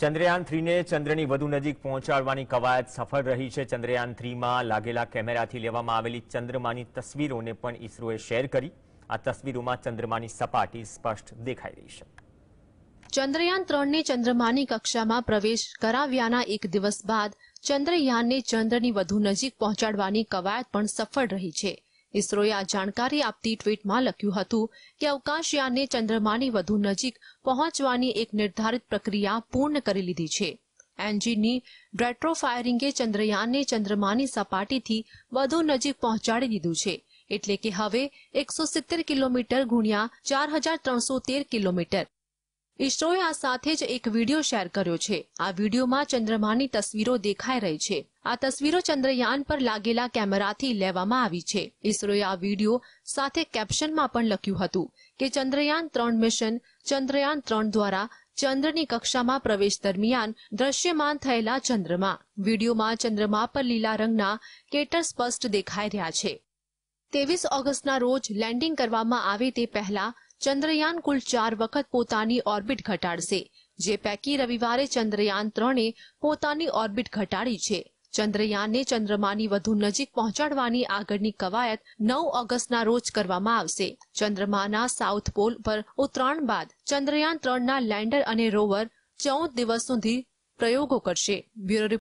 ચંદ્રયાન થ્રીને ચંદ્રની વધુ નજીક પહોંચાડવાની કવાયત સફળ રહી છે ચંદ્રયાન થ્રીમાં લાગેલા કેમેરાથી લેવામાં આવેલી ચંદ્રમાની તસવીરોને પણ ઇસરોએ શેર કરી આ તસવીરોમાં ચંદ્રમાની સપાટી સ્પષ્ટ દેખાઈ રહી છે ચંદ્રયાન ત્રણને ચંદ્રમાની કક્ષામાં પ્રવેશ કરાવ્યાના એક દિવસ બાદ ચંદ્રયાનને ચંદ્રની વધુ નજીક પહોંચાડવાની કવાયત પણ સફળ રહી છે ઇસરોએ આ જાણકારી આપતી ટ્વીટમાં લખ્યું હતું કે અવકાશયાને ચંદ્રમાની વધુ નજીક પહોંચવાની એક નિર્ધારિત પ્રક્રિયા પૂર્ણ કરી લીધી છે એન્જિનની રેટ્રો ફાયરિંગે ચંદ્રયાનને ચંદ્રમાની સપાટીથી વધુ નજીક પહોંચાડી દીધું છે એટલે કે હવે એકસો સિત્તેર કિલોમીટર ગુણ્યા ચાર હજાર ત્રણસો તેર કિલોમીટર ઇસરોએ આ સાથે જ એક વિડીયો શેર કર્યો છે આ વિડીયોમાં ચંદ્રમાની તસવીરો દેખાઈ રહી છે આ તસવીરો ચંદ્રયાન પર લાગેલા કેમેરાથી લેવામાં આવી છે ઇસરોએ આ વિડીયો સાથે કેપ્શનમાં પણ લખ્યું હતું કે ચંદ્રયાન ત્રણ મિશન ચંદ્રયાન ત્રણ દ્વારા ચંદ્રની કક્ષામાં પ્રવેશ દરમિયાન દ્રશ્યમાન થયેલા ચંદ્રમા વિડીયોમાં ચંદ્રમા પર લીલા રંગના કેટર સ્પષ્ટ દેખાઈ રહ્યા છે તેવીસ ઓગસ્ટના રોજ લેન્ડિંગ કરવામાં આવે તે પહેલા ચંદ્રયાન કુલ ચાર વખત પોતાની ઓર્બિટ ઘટાડશે જે પૈકી રવિવારે ચંદ્રયાન ત્રણે પોતાની ઓર્બિટ ઘટાડી છે ચંદ્રયાનને ચંદ્રમાની વધુ નજીક પહોંચાડવાની આગળની કવાયત નવ ઓગસ્ટના રોજ કરવામાં આવશે ચંદ્રમાના સાઉથ પોલ પર ઉત્તરાયણ બાદ ચંદ્રયાન ત્રણના લેન્ડર અને રોવર ચૌદ દિવસ સુધી પ્રયોગો કરશે બ્યુરો